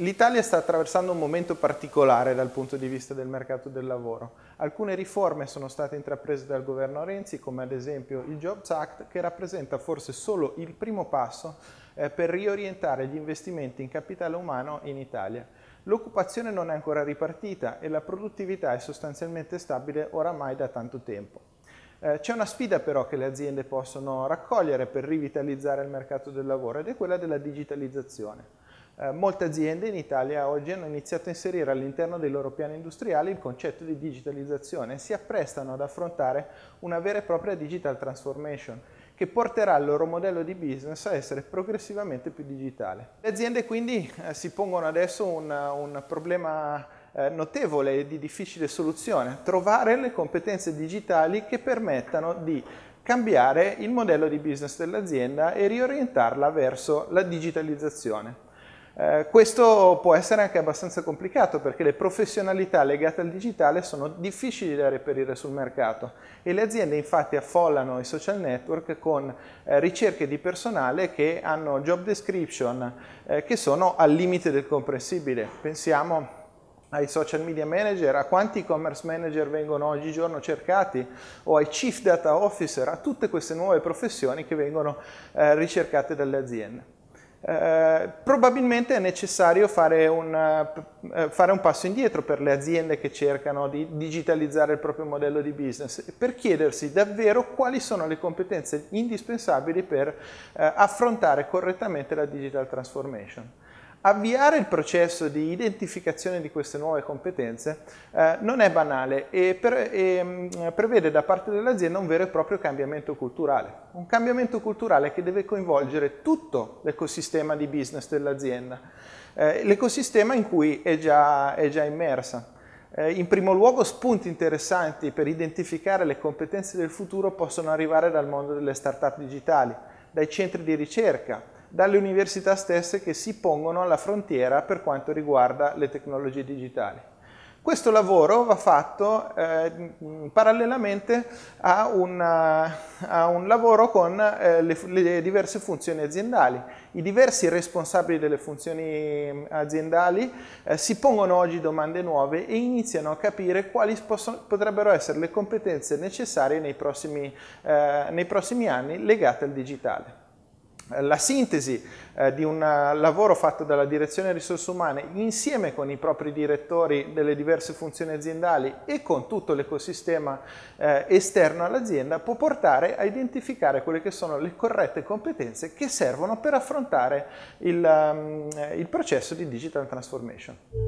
L'Italia sta attraversando un momento particolare dal punto di vista del mercato del lavoro. Alcune riforme sono state intraprese dal governo Renzi, come ad esempio il Jobs Act, che rappresenta forse solo il primo passo eh, per riorientare gli investimenti in capitale umano in Italia. L'occupazione non è ancora ripartita e la produttività è sostanzialmente stabile oramai da tanto tempo. Eh, c'è una sfida però che le aziende possono raccogliere per rivitalizzare il mercato del lavoro ed è quella della digitalizzazione. Eh, molte aziende in Italia oggi hanno iniziato a inserire all'interno dei loro piani industriali il concetto di digitalizzazione e si apprestano ad affrontare una vera e propria digital transformation che porterà il loro modello di business a essere progressivamente più digitale. Le aziende quindi eh, si pongono adesso un, un problema eh, notevole e di difficile soluzione, trovare le competenze digitali che permettano di cambiare il modello di business dell'azienda e riorientarla verso la digitalizzazione. Eh, questo può essere anche abbastanza complicato perché le professionalità legate al digitale sono difficili da reperire sul mercato e le aziende infatti affollano i social network con eh, ricerche di personale che hanno job description eh, che sono al limite del comprensibile. Pensiamo ai social media manager, a quanti e-commerce manager vengono oggigiorno cercati o ai chief data officer, a tutte queste nuove professioni che vengono eh, ricercate dalle aziende. Eh, probabilmente è necessario fare un, eh, fare un, passo indietro per le aziende che cercano di digitalizzare il proprio modello di business per chiedersi davvero quali sono le competenze indispensabili per eh, affrontare correttamente la digital transformation. Avviare il processo di identificazione di queste nuove competenze eh, non è banale e, per, e mh, mm, prevede da parte dell'azienda un vero e proprio cambiamento culturale. Un cambiamento culturale che deve coinvolgere tutto l'ecosistema di business dell'azienda, eh, l'ecosistema in cui è già, è già immersa. Eh, in primo luogo spunti interessanti per identificare le competenze del futuro possono arrivare dal mondo delle start-up digitali, dai centri di ricerca, dalle università stesse che si pongono alla frontiera per quanto riguarda le tecnologie digitali. Questo lavoro va fatto eh, parallelamente a, una, eh, a, un lavoro con eh, le, le, diverse funzioni aziendali. I diversi responsabili delle funzioni mm, aziendali eh, si pongono oggi domande nuove e iniziano a capire quali possono, potrebbero essere le competenze necessarie nei prossimi, eh, nei prossimi anni legate al digitale. Eh, la sintesi eh, di un eh, lavoro fatto dalla direzione risorse umane insieme con i propri direttori delle diverse funzioni aziendali e con tutto l'ecosistema eh, esterno all'azienda può portare a identificare quelle che sono le corrette competenze che servono per affrontare il, um, il processo di digital transformation.